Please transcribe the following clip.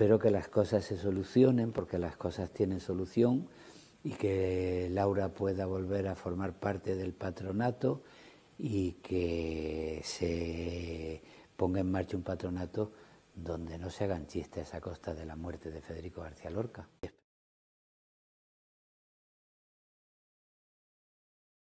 espero que las cosas se solucionen porque las cosas tienen solución y que Laura pueda volver a formar parte del patronato y que se ponga en marcha un patronato donde no se hagan chistes a costa de la muerte de Federico García Lorca.